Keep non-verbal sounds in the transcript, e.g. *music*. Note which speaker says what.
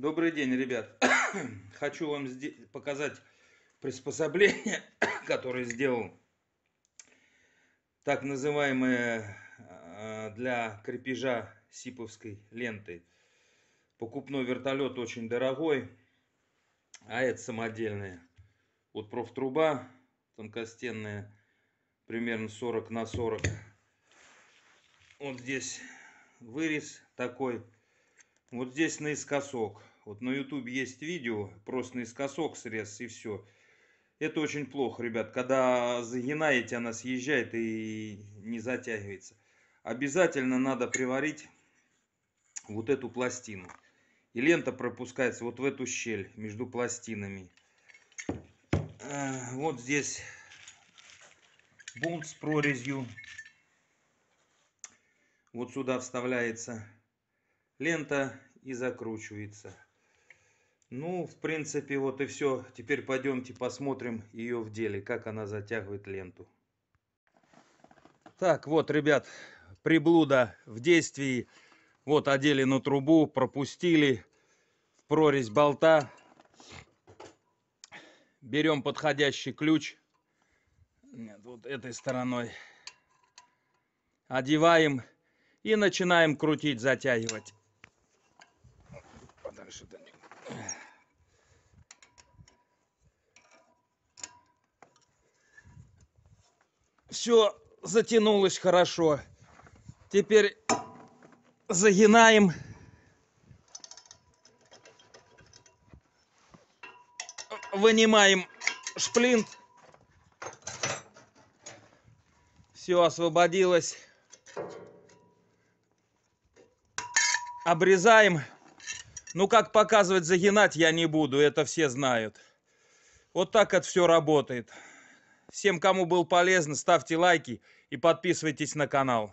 Speaker 1: Добрый день, ребят. *coughs* Хочу вам показать приспособление, *coughs* которое сделал. Так называемое а, для крепежа сиповской ленты. Покупной вертолет очень дорогой, а это самодельные. Вот профтруба тонкостенная, примерно 40 на 40. Вот здесь вырез такой. Вот здесь наискосок. Вот на YouTube есть видео, просто наискосок срез и все. Это очень плохо, ребят, когда загинаете, она съезжает и не затягивается. Обязательно надо приварить вот эту пластину. И лента пропускается вот в эту щель между пластинами. Э, вот здесь бунт с прорезью. Вот сюда вставляется лента и закручивается ну в принципе вот и все теперь пойдемте посмотрим ее в деле как она затягивает ленту так вот ребят приблуда в действии вот одели на трубу пропустили в прорезь болта берем подходящий ключ нет, вот этой стороной одеваем и начинаем крутить затягивать дальше домик. Все затянулось хорошо. Теперь загинаем. Вынимаем шплинт. Все освободилось. Обрезаем. Ну, как показывать, загинать я не буду, это все знают. Вот так это все работает. Всем, кому был полезно, ставьте лайки и подписывайтесь на канал.